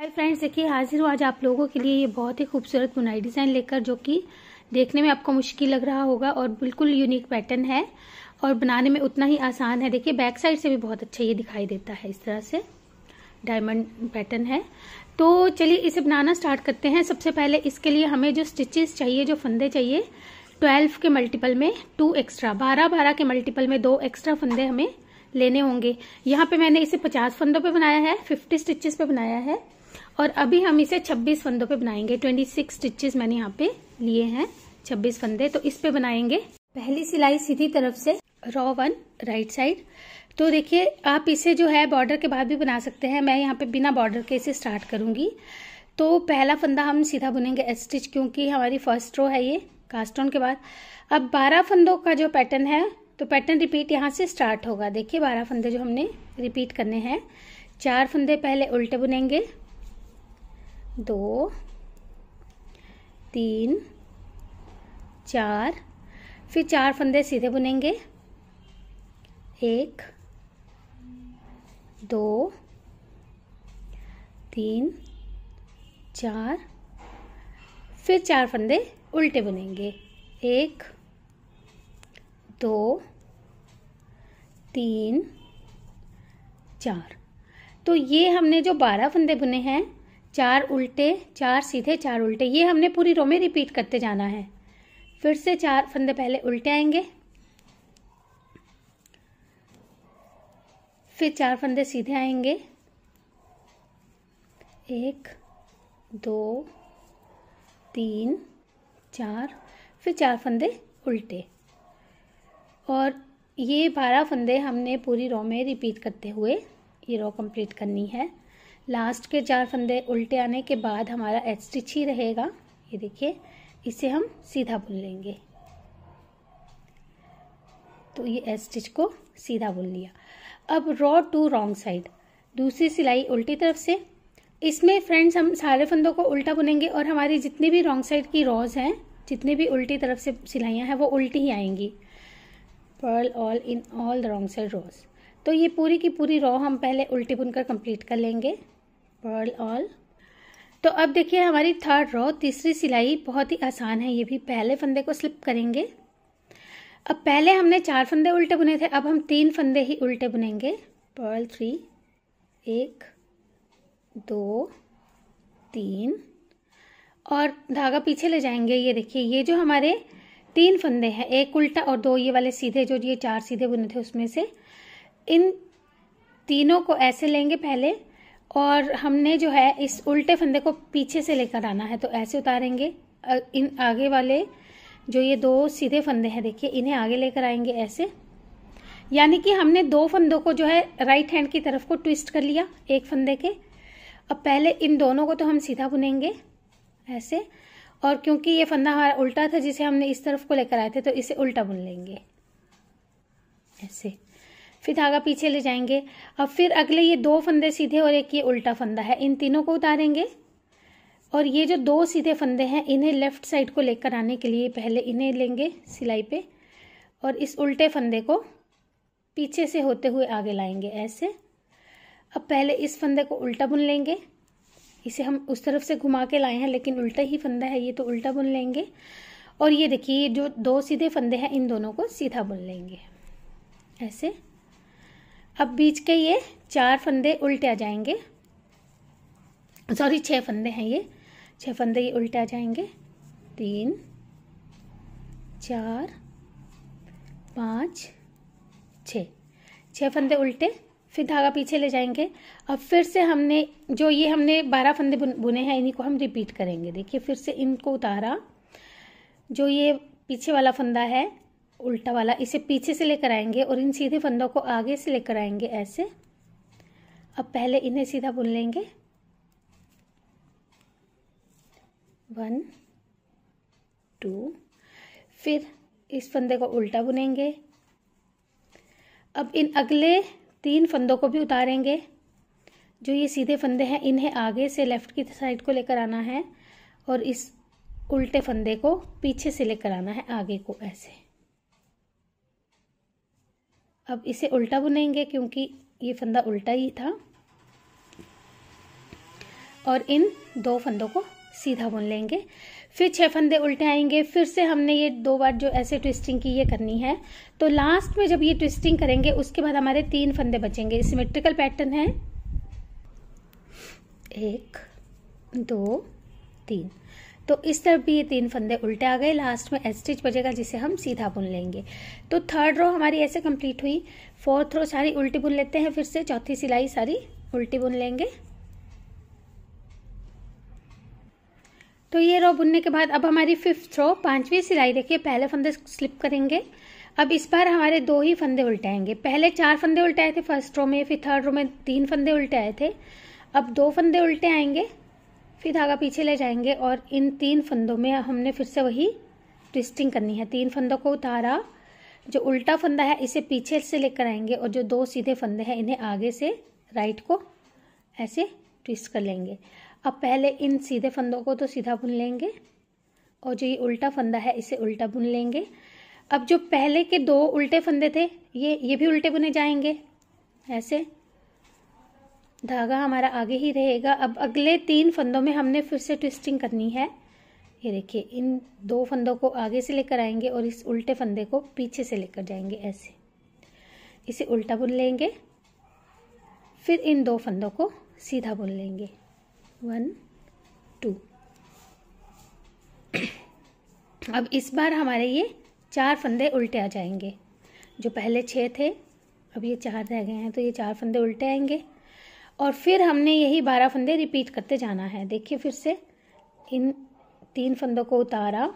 hi friends देखिए हाजिर हूँ आज आप लोगों के लिए ये बहुत ही खूबसूरत बुनाई डिज़ाइन लेकर जो कि देखने में आपको मुश्किल लग रहा होगा और बिल्कुल यूनिक पैटर्न है और बनाने में उतना ही आसान है देखिए बैक साइड से भी बहुत अच्छा ये दिखाई देता है इस तरह से डायमंड पैटर्न है तो चलिए इसे बनाना स्टार्ट करते हैं सबसे पहले इसके लिए हमें जो स्टिचेस चाहिए जो फंदे चाहिए ट्वेल्व के मल्टीपल में टू एक्स्ट्रा बारह बारह के मल्टीपल में दो एक्स्ट्रा फंदे हमें लेने होंगे यहाँ पे मैंने इसे पचास फंदों पे बनाया है फिफ्टी स्टिचेस पे बनाया है और अभी हम इसे 26 फंदों पे बनाएंगे 26 स्टिचेस मैंने यहाँ पे लिए हैं 26 फंदे तो इस पे बनाएंगे पहली सिलाई सीधी तरफ से रॉ वन राइट साइड तो देखिए आप इसे जो है बॉर्डर के बाद भी बना सकते हैं मैं यहाँ पे बिना बॉर्डर के इसे स्टार्ट करूँगी तो पहला फंदा हम सीधा बुनेंगे स्टिच क्योंकि हमारी फर्स्ट रो है ये कास्टोन के बाद अब बारह फंदों का जो पैटर्न है तो पैटर्न रिपीट यहाँ से स्टार्ट होगा देखिए बारह फंदे जो हमने रिपीट करने हैं चार फंदे पहले उल्टे बुनेंगे दो तीन चार फिर चार फंदे सीधे बुनेंगे एक दो तीन चार फिर चार फंदे उल्टे बुनेंगे एक दो तीन चार तो ये हमने जो बारह फंदे बुने हैं चार उल्टे चार सीधे चार उल्टे ये हमने पूरी रो में रिपीट करते जाना है फिर से चार फंदे पहले उल्टे आएंगे फिर चार फंदे सीधे आएंगे एक दो तीन चार फिर चार फंदे उल्टे और ये बारह फंदे हमने पूरी रो में रिपीट करते हुए ये रो कंप्लीट करनी है लास्ट के चार फंदे उल्टे आने के बाद हमारा एच स्टिच ही रहेगा ये देखिए इसे हम सीधा बुन लेंगे तो ये एच स्टिच को सीधा बुन लिया अब रॉ टू रॉन्ग साइड दूसरी सिलाई उल्टी तरफ से इसमें फ्रेंड्स हम सारे फंदों को उल्टा बुनेंगे और हमारी जितनी भी रॉन्ग साइड की रॉज हैं जितनी भी उल्टी तरफ से सिलाइयाँ हैं वो उल्टी ही आएंगी purl all in all the wrong side rows तो ये पूरी की पूरी रॉ हम पहले उल्टी बुनकर कंप्लीट कर लेंगे पर्ल ऑल तो अब देखिए हमारी थर्ड रॉ तीसरी सिलाई बहुत ही आसान है ये भी पहले फंदे को स्लिप करेंगे अब पहले हमने चार फंदे उल्टे बुने थे अब हम तीन फंदे ही उल्टे बुनेंगे पर्ल थ्री एक दो तीन और धागा पीछे ले जाएंगे ये देखिए ये जो हमारे तीन फंदे हैं एक उल्टा और दो ये वाले सीधे जो ये चार सीधे बुने थे उसमें से इन तीनों को ऐसे लेंगे पहले और हमने जो है इस उल्टे फंदे को पीछे से लेकर आना है तो ऐसे उतारेंगे इन आगे वाले जो ये दो सीधे फंदे हैं देखिए इन्हें आगे लेकर आएंगे ऐसे यानी कि हमने दो फंदों को जो है राइट हैंड की तरफ को ट्विस्ट कर लिया एक फंदे के अब पहले इन दोनों को तो हम सीधा बुनेंगे ऐसे और क्योंकि ये फंदा हमारा उल्टा था जिसे हमने इस तरफ को लेकर आए थे तो इसे उल्टा बुन लेंगे ऐसे फिर धागा पीछे ले जाएंगे अब फिर अगले ये दो फंदे सीधे और एक ये उल्टा फंदा है इन तीनों को उतारेंगे और ये जो दो सीधे फंदे हैं इन्हें लेफ्ट साइड को लेकर आने के लिए पहले इन्हें लेंगे सिलाई पे और इस उल्टे फंदे को पीछे से होते हुए आगे लाएंगे ऐसे अब पहले इस फंदे को उल्टा बुन लेंगे इसे हम उस तरफ से घुमा के लाए हैं लेकिन उल्टा ही फंदा है ये तो उल्टा बुन लेंगे और ये देखिए जो दो सीधे फंदे हैं इन दोनों को सीधा बुन लेंगे ऐसे अब बीच के ये चार फंदे उल्टे आ जाएंगे सॉरी छः फंदे हैं ये छः फंदे ये उल्टे आ जाएंगे तीन चार पाँच छ छः फंदे उल्टे फिर धागा पीछे ले जाएंगे अब फिर से हमने जो ये हमने बारह फंदे बुने हैं इन्हीं को हम रिपीट करेंगे देखिए फिर से इनको उतारा जो ये पीछे वाला फंदा है उल्टा वाला इसे पीछे से लेकर आएंगे और इन सीधे फंदों को आगे से लेकर आएंगे ऐसे अब पहले इन्हें सीधा बुन लेंगे वन टू फिर इस फंदे को उल्टा बुनेंगे अब इन अगले तीन फंदों को भी उतारेंगे जो ये सीधे फंदे हैं इन्हें आगे से लेफ़्ट की साइड को लेकर आना है और इस उल्टे फंदे को पीछे से लेकर आना है आगे को ऐसे अब इसे उल्टा बुनेंगे क्योंकि ये फंदा उल्टा ही था और इन दो फंदों को सीधा बुन लेंगे फिर छह फंदे उल्टे आएंगे फिर से हमने ये दो बार जो ऐसे ट्विस्टिंग की ये करनी है तो लास्ट में जब ये ट्विस्टिंग करेंगे उसके बाद हमारे तीन फंदे बचेंगे सिमेट्रिकल पैटर्न है एक दो तीन तो इस तरफ भी ये तीन फंदे उल्टे आ गए लास्ट में स्टिच बचेगा जिसे हम सीधा बुन लेंगे तो थर्ड रो हमारी ऐसे कंप्लीट हुई फोर्थ रो सारी उल्टी बुन लेते हैं फिर से चौथी सिलाई सारी उल्टी बुन लेंगे तो ये रो बुनने के बाद अब हमारी फिफ्थ रो पांचवी सिलाई देखिए पहले फंदे स्लिप करेंगे अब इस बार हमारे दो ही फंदे उल्टाएंगे पहले चार फंदे उल्टे आए थे फर्स्ट रो में फिर थर्ड रो में तीन फंदे उल्टे आए थे अब दो फंदे उल्टे आएंगे फिर धागा पीछे ले जाएंगे और इन तीन फंदों में हमने फिर से वही ट्विस्टिंग करनी है तीन फंदों को उतारा जो उल्टा फंदा है इसे पीछे से लेकर आएंगे और जो दो सीधे फंदे हैं इन्हें आगे से राइट को ऐसे ट्विस्ट कर लेंगे अब पहले इन सीधे फंदों को तो सीधा बुन लेंगे और जो ये उल्टा फंदा है इसे उल्टा बुन लेंगे अब जो पहले के दो उल्टे फंदे थे ये ये भी उल्टे बुने जाएंगे ऐसे धागा हमारा आगे ही रहेगा अब अगले तीन फंदों में हमने फिर से ट्विस्टिंग करनी है ये देखिए इन दो फंदों को आगे से लेकर आएंगे और इस उल्टे फंदे को पीछे से लेकर जाएंगे ऐसे इसे उल्टा बुन लेंगे फिर इन दो फंदों को सीधा बुन लेंगे वन टू अब इस बार हमारे ये चार फंदे उल्टे आ जाएंगे जो पहले छः थे अब ये चार रह गए हैं तो ये चार फंदे उल्टे आएंगे और फिर हमने यही बारह फंदे रिपीट करते जाना है देखिए फिर से इन तीन फंदों को उतारा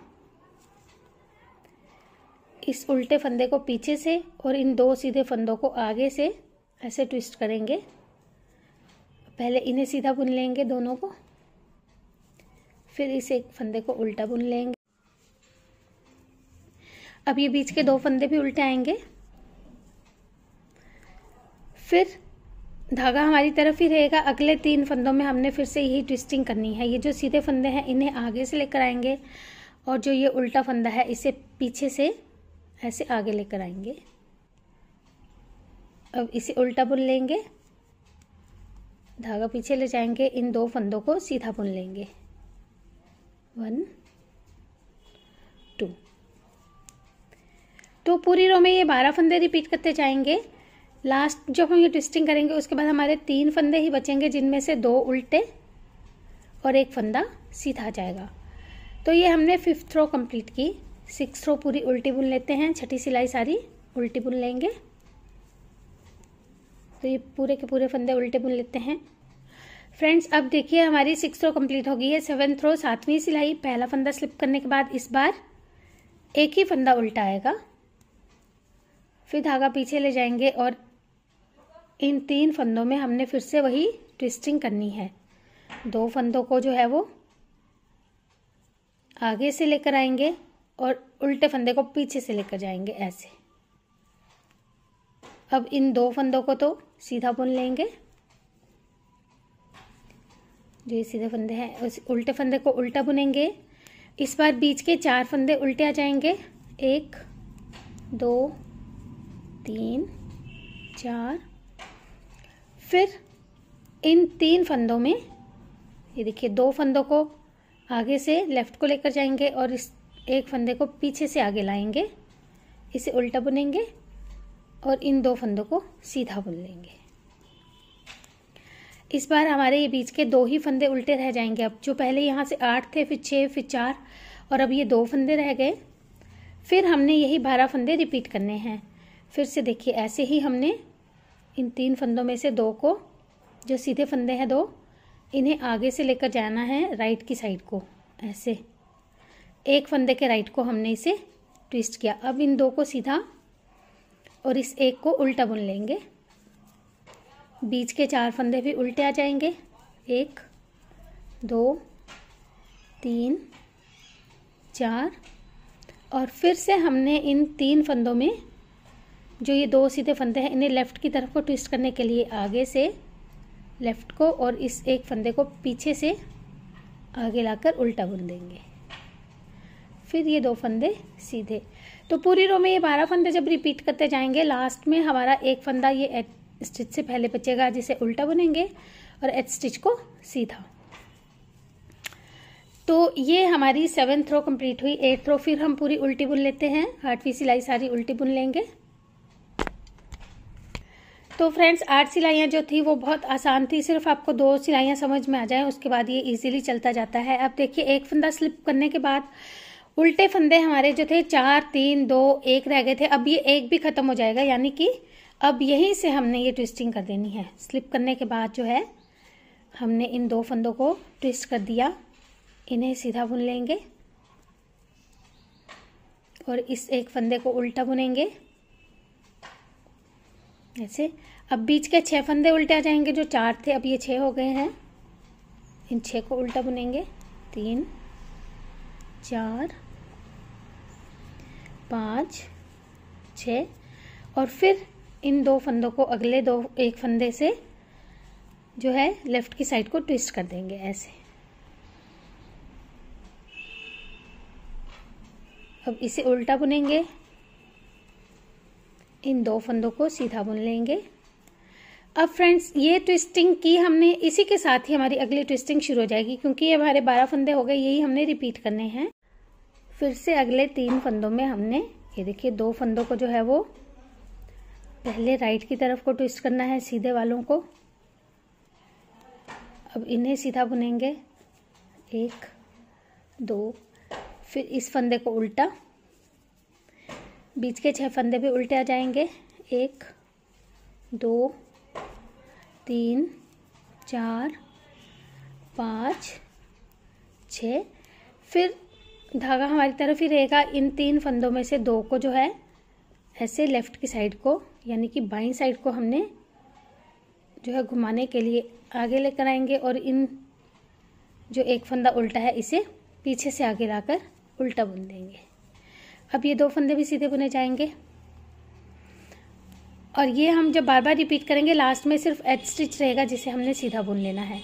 इस उल्टे फंदे को पीछे से और इन दो सीधे फंदों को आगे से ऐसे ट्विस्ट करेंगे पहले इन्हें सीधा बुन लेंगे दोनों को फिर इस एक फंदे को उल्टा बुन लेंगे अब ये बीच के दो फंदे भी उल्टे आएंगे फिर धागा हमारी तरफ ही रहेगा अगले तीन फंदों में हमने फिर से यही ट्विस्टिंग करनी है ये जो सीधे फंदे हैं इन्हें आगे से लेकर आएंगे और जो ये उल्टा फंदा है इसे पीछे से ऐसे आगे लेकर आएंगे अब इसे उल्टा बुन लेंगे धागा पीछे ले जाएंगे इन दो फंदों को सीधा बुन लेंगे वन टू तो पूरी रो में ये बारह फंदे रिपीट करते जाएंगे लास्ट जब हम ये ट्विस्टिंग करेंगे उसके बाद हमारे तीन फंदे ही बचेंगे जिनमें से दो उल्टे और एक फंदा सीधा जाएगा तो ये हमने फिफ्थ रो कंप्लीट की सिक्स रो पूरी उल्टी बुन लेते हैं छठी सिलाई सारी उल्टी बुन लेंगे तो ये पूरे के पूरे फंदे उल्टे बुन लेते हैं फ्रेंड्स अब देखिए हमारी सिक्स रो कंप्लीट हो गई है सेवन थ्रो सातवीं सिलाई पहला फंदा स्लिप करने के बाद इस बार एक ही फंदा उल्टा आएगा फिर धागा पीछे ले जाएंगे और इन तीन फंदों में हमने फिर से वही ट्विस्टिंग करनी है दो फंदों को जो है वो आगे से लेकर आएंगे और उल्टे फंदे को पीछे से लेकर जाएंगे ऐसे अब इन दो फंदों को तो सीधा बुन लेंगे जो ये सीधे फंदे हैं उस उल्टे फंदे को उल्टा बुनेंगे इस बार बीच के चार फंदे उल्टे आ जाएंगे एक दो तीन चार फिर इन तीन फंदों में ये देखिए दो फंदों को आगे से लेफ़्ट को लेकर जाएंगे और इस एक फंदे को पीछे से आगे लाएंगे इसे उल्टा बुनेंगे और इन दो फंदों को सीधा बुन लेंगे इस बार हमारे ये बीच के दो ही फंदे उल्टे रह जाएंगे अब जो पहले यहाँ से आठ थे फिर छः फिर चार और अब ये दो फंदे रह गए फिर हमने यही बारह फंदे रिपीट करने हैं फिर से देखिए ऐसे ही हमने इन तीन फंदों में से दो को जो सीधे फंदे हैं दो इन्हें आगे से लेकर जाना है राइट की साइड को ऐसे एक फंदे के राइट को हमने इसे ट्विस्ट किया अब इन दो को सीधा और इस एक को उल्टा बुन लेंगे बीच के चार फंदे भी उल्टे आ जाएंगे एक दो तीन चार और फिर से हमने इन तीन फंदों में जो ये दो सीधे फंदे हैं इन्हें लेफ़्ट की तरफ को ट्विस्ट करने के लिए आगे से लेफ़्ट को और इस एक फंदे को पीछे से आगे लाकर उल्टा बुन देंगे फिर ये दो फंदे सीधे तो पूरी रो में ये बारह फंदे जब रिपीट करते जाएंगे लास्ट में हमारा एक फंदा ये एच स्टिच से पहले बचेगा जिसे उल्टा बुनेंगे और एच स्टिच को सीधा तो ये हमारी सेवेंथ रो कंप्लीट हुई एट्थ रो फिर हम पूरी उल्टी बुन लेते हैं हार्ट सिलाई सारी उल्टी बुन लेंगे तो फ्रेंड्स आठ सिलाइयाँ जो थी वो बहुत आसान थी सिर्फ आपको दो सिलाइयाँ समझ में आ जाए उसके बाद ये इजीली चलता जाता है अब देखिए एक फंदा स्लिप करने के बाद उल्टे फंदे हमारे जो थे चार तीन दो एक रह गए थे अब ये एक भी ख़त्म हो जाएगा यानी कि अब यहीं से हमने ये ट्विस्टिंग कर देनी है स्लिप करने के बाद जो है हमने इन दो फंदों को ट्विस्ट कर दिया इन्हें सीधा बुन लेंगे और इस एक फंदे को उल्टा बुनेंगे ऐसे अब बीच के छः फंदे उल्टे आ जाएंगे जो चार थे अब ये छः हो गए हैं इन छः को उल्टा बुनेंगे तीन चार पाँच छ और फिर इन दो फंदों को अगले दो एक फंदे से जो है लेफ्ट की साइड को ट्विस्ट कर देंगे ऐसे अब इसे उल्टा बुनेंगे इन दो फंदों को सीधा बुन लेंगे अब फ्रेंड्स ये ट्विस्टिंग की हमने इसी के साथ ही हमारी अगली ट्विस्टिंग शुरू हो जाएगी क्योंकि ये हमारे बारह फंदे हो गए यही हमने रिपीट करने हैं फिर से अगले तीन फंदों में हमने ये देखिए दो फंदों को जो है वो पहले राइट की तरफ को ट्विस्ट करना है सीधे वालों को अब इन्हें सीधा बुनेंगे एक दो फिर इस फंदे को उल्टा बीच के छह फंदे भी उल्टे आ जाएंगे एक दो तीन चार पाँच छ फिर धागा हमारी तरफ ही रहेगा इन तीन फंदों में से दो को जो है ऐसे लेफ़्ट की साइड को यानी कि बाई साइड को हमने जो है घुमाने के लिए आगे लेकर आएंगे और इन जो एक फंदा उल्टा है इसे पीछे से आगे लाकर उल्टा बुन देंगे अब ये दो फंदे भी सीधे बुने जाएंगे और ये हम जब बार बार रिपीट करेंगे लास्ट में सिर्फ एच स्टिच रहेगा जिसे हमने सीधा बुन लेना है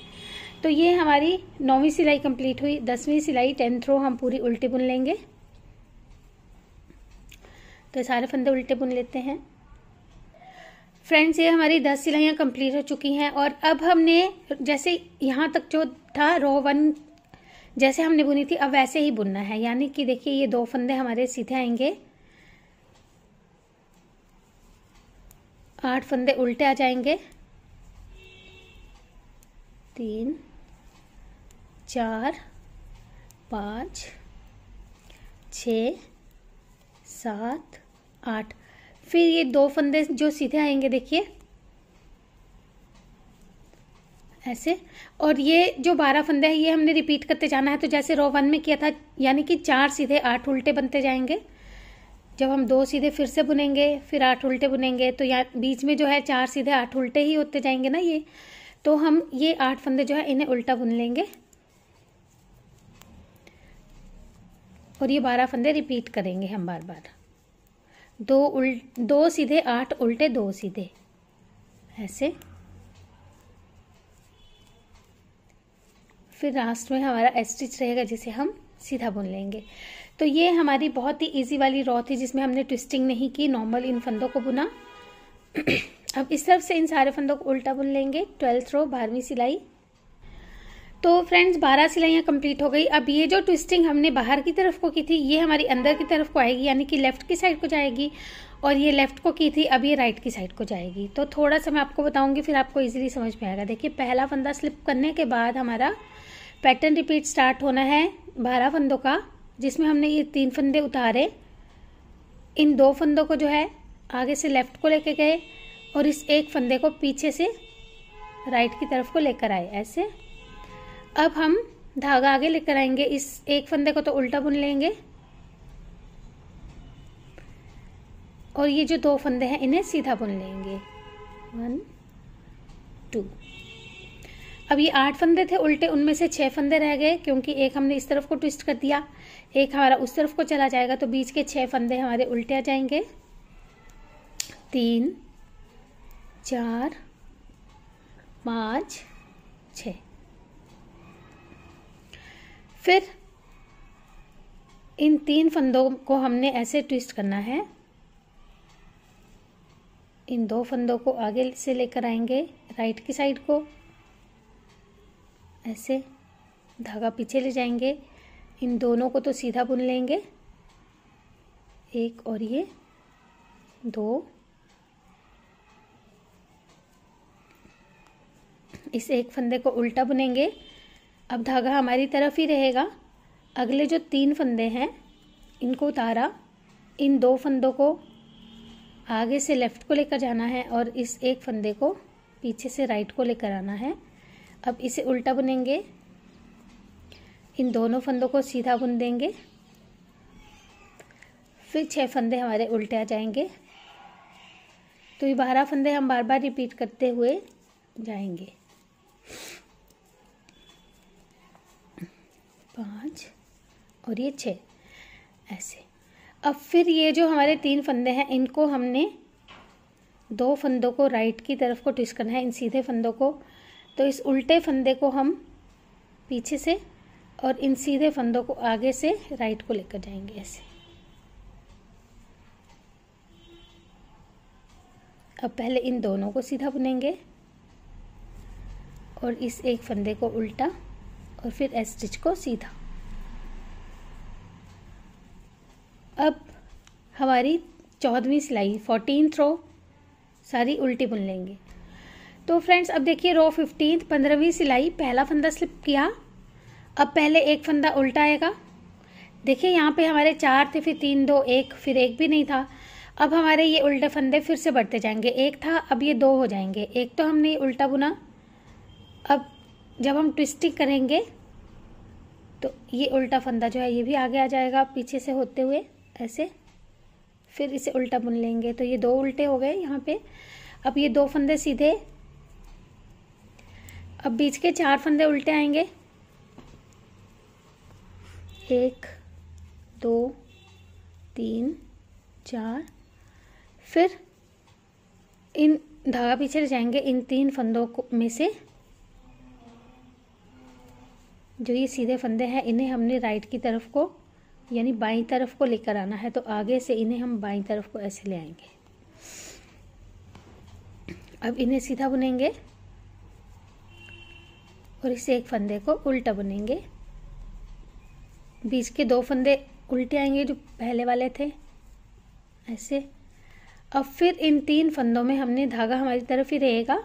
तो ये हमारी नौवीं सिलाई कंप्लीट हुई दसवीं सिलाई टेंथ रो हम पूरी उल्टी बुन लेंगे तो सारे फंदे उल्टे बुन लेते हैं फ्रेंड्स ये हमारी दस सिलाइयाँ कंप्लीट हो चुकी हैं और अब हमने जैसे यहाँ तक जो था रो वन जैसे हमने बुनी थी अब वैसे ही बुनना है यानी कि देखिए ये दो फंदे हमारे सीधे आएंगे आठ फंदे उल्टे आ जाएंगे तीन चार पाँच छ सात आठ फिर ये दो फंदे जो सीधे आएंगे देखिए ऐसे और ये जो बारह फंदे हैं ये हमने रिपीट करते जाना है तो जैसे रो वन में किया था यानी कि चार सीधे आठ उल्टे बनते जाएंगे जब हम दो सीधे फिर से बुनेंगे फिर आठ उल्टे बुनेंगे तो या बीच में जो है चार सीधे आठ उल्टे ही होते जाएंगे ना ये तो हम ये आठ फंदे जो है इन्हें उल्टा बुन लेंगे और ये बारह फंदे रिपीट करेंगे हम बार बार दो उल्ट दो सीधे आठ उल्टे दो सीधे ऐसे फिर लास्ट में हमारा एस्टिच रहेगा जिसे हम सीधा बुन लेंगे तो ये हमारी बहुत ही इजी वाली रॉ थी जिसमें हमने ट्विस्टिंग नहीं की नॉर्मल इन फंदों को बुना अब इस तरफ से इन सारे फंदों को उल्टा बुन लेंगे ट्वेल्थ रो बारहवीं सिलाई तो फ्रेंड्स बारह सिलाइयाँ कंप्लीट हो गई अब ये जो ट्विस्टिंग हमने बाहर की तरफ को की थी ये हमारी अंदर की तरफ को आएगी यानी कि लेफ्ट की साइड को जाएगी और ये लेफ्ट को की थी अब ये राइट की साइड को जाएगी तो थोड़ा सा मैं आपको बताऊंगी फिर आपको इजीली समझ में आएगा देखिए पहला फंदा स्लिप करने के बाद हमारा पैटर्न रिपीट स्टार्ट होना है बारह फंदों का जिसमें हमने ये तीन फंदे उतारे इन दो फंदों को जो है आगे से लेफ्ट को लेके गए और इस एक फंदे को पीछे से राइट की तरफ को लेकर आए ऐसे अब हम धागा आगे लेकर आएंगे इस एक फंदे को तो उल्टा बुन लेंगे और ये जो दो फंदे हैं इन्हें सीधा बुन लेंगे वन टू अब ये आठ फंदे थे उल्टे उनमें से छह फंदे रह गए क्योंकि एक हमने इस तरफ को ट्विस्ट कर दिया एक हमारा उस तरफ को चला जाएगा तो बीच के छह फंदे हमारे उल्टे आ जाएंगे तीन चार पाँच छ फिर इन तीन फंदों को हमने ऐसे ट्विस्ट करना है इन दो फंदों को आगे से लेकर आएंगे राइट की साइड को ऐसे धागा पीछे ले जाएंगे इन दोनों को तो सीधा बुन लेंगे एक और ये दो इस एक फंदे को उल्टा बुनेंगे अब धागा हमारी तरफ ही रहेगा अगले जो तीन फंदे हैं इनको उतारा इन दो फंदों को आगे से लेफ़्ट को लेकर जाना है और इस एक फंदे को पीछे से राइट को लेकर आना है अब इसे उल्टा बुनेंगे इन दोनों फंदों को सीधा बुन देंगे फिर छह फंदे हमारे उल्टे आ जाएंगे तो ये बारह फंदे हम बार बार रिपीट करते हुए जाएंगे पाँच और ये छः ऐसे अब फिर ये जो हमारे तीन फंदे हैं इनको हमने दो फंदों को राइट की तरफ को ट्विस्ट करना है इन सीधे फंदों को तो इस उल्टे फंदे को हम पीछे से और इन सीधे फंदों को आगे से राइट को लेकर जाएंगे ऐसे अब पहले इन दोनों को सीधा बुनेंगे और इस एक फंदे को उल्टा और फिर एस स्टिच को सीधा अब हमारी चौदहवीं सिलाई फोर्टीन थ्रो सारी उल्टी बुन लेंगे तो फ्रेंड्स अब देखिए रो फिफ्टीन पंद्रहवीं सिलाई पहला फंदा स्लिप किया अब पहले एक फंदा उल्टा आएगा देखिए यहाँ पे हमारे चार थे फिर तीन दो एक फिर एक भी नहीं था अब हमारे ये उल्टे फंदे फिर से बढ़ते जाएंगे एक था अब ये दो हो जाएंगे एक तो हमने उल्टा बुना अब जब हम ट्विस्टिंग करेंगे तो ये उल्टा फंदा जो है ये भी आगे आ जाएगा पीछे से होते हुए ऐसे फिर इसे उल्टा बुन लेंगे तो ये दो उल्टे हो गए यहाँ पे अब ये दो फंदे सीधे अब बीच के चार फंदे उल्टे आएंगे एक दो तीन चार फिर इन धागा पीछे जाएंगे इन तीन फंदों को में से जो ये सीधे फंदे हैं इन्हें हमने राइट की तरफ को यानी बाई तरफ को लेकर आना है तो आगे से इन्हें हम बाई तरफ को ऐसे ले आएंगे अब इन्हें सीधा बुनेंगे और इस एक फंदे को उल्टा बुनेंगे बीच के दो फंदे उल्टे आएंगे जो पहले वाले थे ऐसे अब फिर इन तीन फंदों में हमने धागा हमारी तरफ ही रहेगा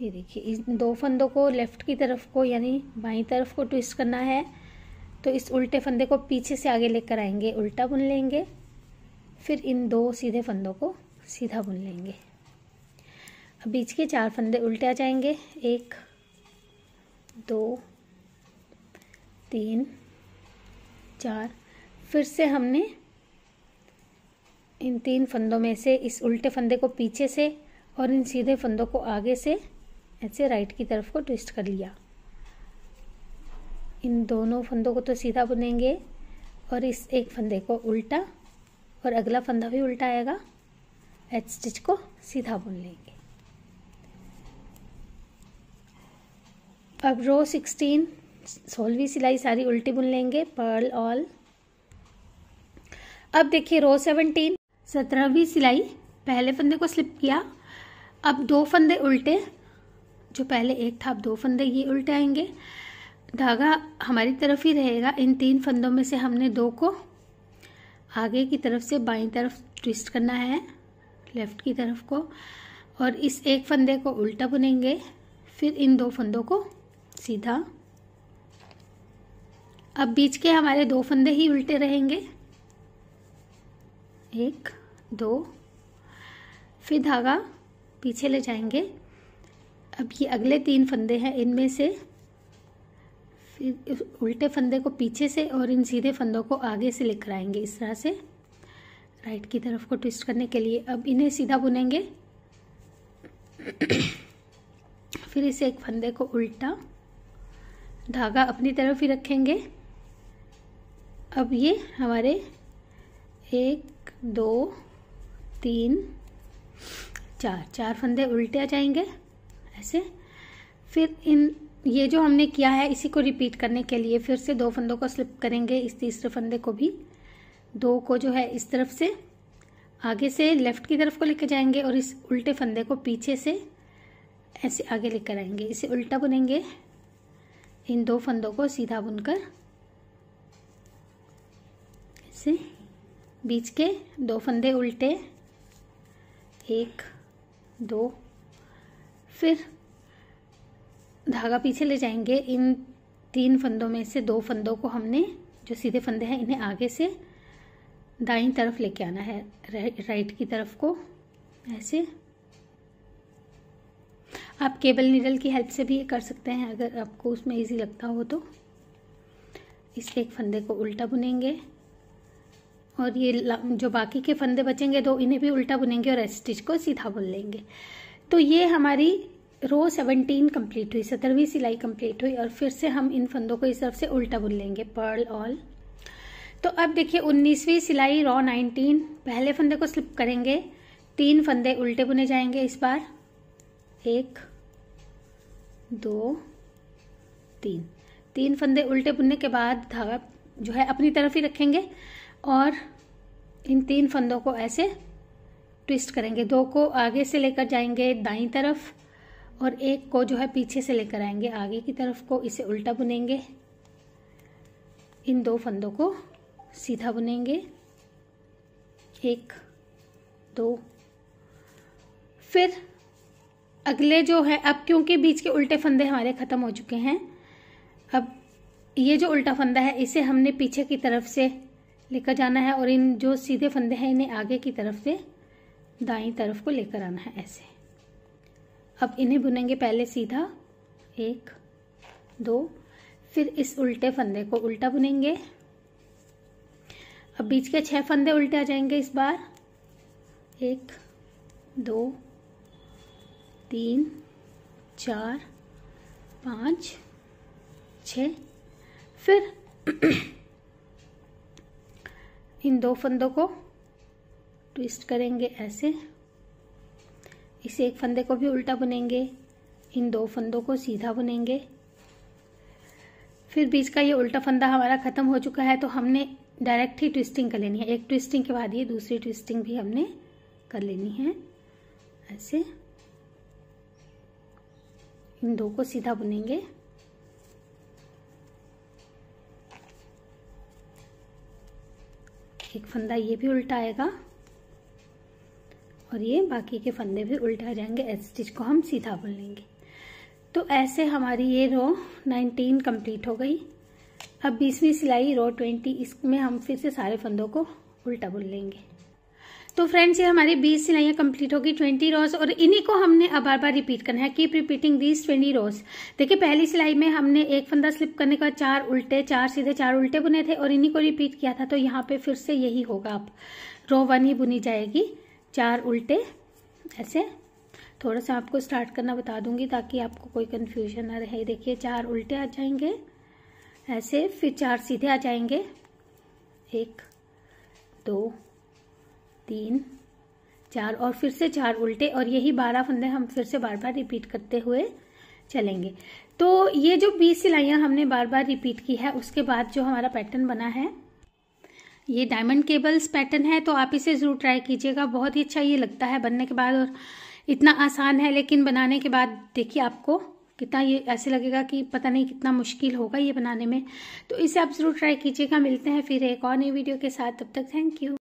ये देखिए इन दो फंदों को लेफ़्ट की तरफ को यानी बाई तरफ को ट्विस्ट करना है तो इस उल्टे फंदे को पीछे से आगे लेकर आएंगे उल्टा बुन लेंगे फिर इन दो सीधे फंदों को सीधा बुन लेंगे अब बीच के चार फंदे उल्टे आ जाएंगे एक दो तीन चार फिर से हमने इन तीन फंदों में से इस उल्टे फंदे को पीछे से और इन सीधे फंदों को आगे से ऐसे राइट की तरफ को ट्विस्ट कर लिया इन दोनों फंदों को तो सीधा बुनेंगे और इस एक फंदे को उल्टा और अगला फंदा भी उल्टा आएगा एच स्टिच को सीधा बुन लेंगे अब रो सिक्सटीन सोलहवीं सिलाई सारी उल्टी बुन लेंगे पर्ल ऑल अब देखिए रो सेवनटीन सत्रहवीं सिलाई पहले फंदे को स्लिप किया अब दो फंदे उल्टे जो पहले एक था अब दो फंदे ये उल्टे आएंगे धागा हमारी तरफ ही रहेगा इन तीन फंदों में से हमने दो को आगे की तरफ से बाई तरफ ट्विस्ट करना है लेफ्ट की तरफ को और इस एक फंदे को उल्टा बुनेंगे फिर इन दो फंदों को सीधा अब बीच के हमारे दो फंदे ही उल्टे रहेंगे एक दो फिर धागा पीछे ले जाएंगे अब ये अगले तीन फंदे हैं इनमें से फिर उल्टे फंदे को पीछे से और इन सीधे फंदों को आगे से लेकर आएंगे इस तरह से राइट की तरफ को ट्विस्ट करने के लिए अब इन्हें सीधा बुनेंगे फिर इसे एक फंदे को उल्टा धागा अपनी तरफ ही रखेंगे अब ये हमारे एक दो तीन चार चार फंदे उल्टे आ जाएंगे ऐसे फिर इन ये जो हमने किया है इसी को रिपीट करने के लिए फिर से दो फंदों को स्लिप करेंगे इस तीसरे फंदे को भी दो को जो है इस तरफ से आगे से लेफ्ट की तरफ को लेकर जाएंगे और इस उल्टे फंदे को पीछे से ऐसे आगे लेकर आएंगे इसे उल्टा बुनेंगे इन दो फंदों को सीधा बुनकर ऐसे बीच के दो फंदे उल्टे एक दो फिर धागा पीछे ले जाएंगे इन तीन फंदों में से दो फंदों को हमने जो सीधे फंदे हैं इन्हें आगे से दाईं तरफ लेके आना है राइट की तरफ को ऐसे आप केबल निडल की हेल्प से भी ये कर सकते हैं अगर आपको उसमें इजी लगता हो तो इस एक फंदे को उल्टा बुनेंगे और ये जो बाकी के फंदे बचेंगे दो इन्हें भी उल्टा बुनेंगे और स्टिच को सीधा बुन लेंगे तो ये हमारी रो सेवनटीन कंप्लीट हुई सत्रहवीं सिलाई कंप्लीट हुई और फिर से हम इन फंदों को इस तरफ से उल्टा बुन लेंगे पर्ल ऑल तो अब देखिए उन्नीसवीं सिलाई रॉ नाइनटीन पहले फंदे को स्लिप करेंगे तीन फंदे उल्टे बुने जाएंगे इस बार एक दो तीन तीन फंदे उल्टे बुनने के बाद धागा जो है अपनी तरफ ही रखेंगे और इन तीन फंदों को ऐसे ट्विस्ट करेंगे दो को आगे से लेकर जाएंगे दाई तरफ और एक को जो है पीछे से लेकर आएंगे आगे की तरफ को इसे उल्टा बुनेंगे इन दो फंदों को सीधा बुनेंगे एक दो फिर अगले जो है अब क्योंकि बीच के उल्टे फंदे हमारे ख़त्म हो चुके हैं अब ये जो उल्टा फंदा है इसे हमने पीछे की तरफ से लेकर जाना है और इन जो सीधे फंदे हैं इन्हें आगे की तरफ से दाई तरफ को लेकर आना है ऐसे अब इन्हें बुनेंगे पहले सीधा एक दो फिर इस उल्टे फंदे को उल्टा बुनेंगे अब बीच के छह फंदे उल्टे आ जाएंगे इस बार एक दो तीन चार पाँच छ फिर इन दो फंदों को ट्विस्ट करेंगे ऐसे इस एक फंदे को भी उल्टा बुनेंगे इन दो फंदों को सीधा बुनेंगे फिर बीच का ये उल्टा फंदा हमारा ख़त्म हो चुका है तो हमने डायरेक्ट ही ट्विस्टिंग कर लेनी है एक ट्विस्टिंग के बाद ये दूसरी ट्विस्टिंग भी हमने कर लेनी है ऐसे इन दो को सीधा बुनेंगे एक फंदा ये भी उल्टा आएगा और ये बाकी के फंदे भी उल्टा जाएंगे एस स्टिच को हम सीधा बुन लेंगे तो ऐसे हमारी ये रो 19 कंप्लीट हो गई अब बीसवीं सिलाई रो 20 इसमें हम फिर से सारे फंदों को उल्टा बुन लेंगे तो फ्रेंड्स ये हमारी 20 सिलाइयाँ कंप्लीट होगी 20 रोज और इन्हीं को हमने अब बार बार रिपीट करना है कीप रिपीटिंग दीज 20 रोज देखिए पहली सिलाई में हमने एक फंदा स्लिप करने का चार उल्टे चार सीधे चार उल्टे बुने थे और इन्हीं को रिपीट किया था तो यहाँ पे फिर से यही होगा अब रो वन ही बुनी जाएगी चार उल्टे ऐसे थोड़ा सा आपको स्टार्ट करना बता दूंगी ताकि आपको कोई कन्फ्यूजन ना रहे देखिए चार उल्टे आ जाएंगे ऐसे फिर चार सीधे आ जाएंगे एक दो तीन चार और फिर से चार उल्टे और यही बारह फंदे हम फिर से बार बार रिपीट करते हुए चलेंगे तो ये जो बीस सिलाइयां हमने बार बार रिपीट की है उसके बाद जो हमारा पैटर्न बना है ये डायमंड केबल्स पैटर्न है तो आप इसे ज़रूर ट्राई कीजिएगा बहुत ही अच्छा ये लगता है बनने के बाद और इतना आसान है लेकिन बनाने के बाद देखिए आपको कितना ये ऐसे लगेगा कि पता नहीं कितना मुश्किल होगा ये बनाने में तो इसे आप ज़रूर ट्राई कीजिएगा मिलते हैं फिर एक और नई वीडियो के साथ तब तक थैंक यू